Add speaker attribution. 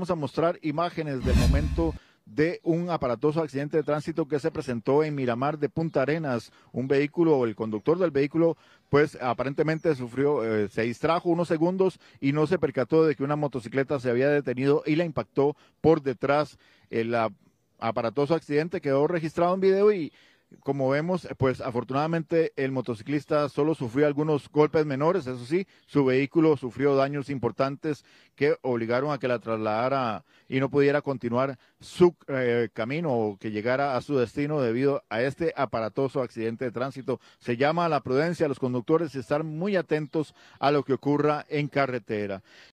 Speaker 1: vamos a mostrar imágenes del momento de un aparatoso accidente de tránsito que se presentó en Miramar de Punta Arenas. Un vehículo, el conductor del vehículo, pues aparentemente sufrió, eh, se distrajo unos segundos y no se percató de que una motocicleta se había detenido y la impactó por detrás. El ah, aparatoso accidente quedó registrado en video y como vemos, pues afortunadamente el motociclista solo sufrió algunos golpes menores, eso sí, su vehículo sufrió daños importantes que obligaron a que la trasladara y no pudiera continuar su eh, camino o que llegara a su destino debido a este aparatoso accidente de tránsito. Se llama a la prudencia a los conductores y estar muy atentos a lo que ocurra en carretera.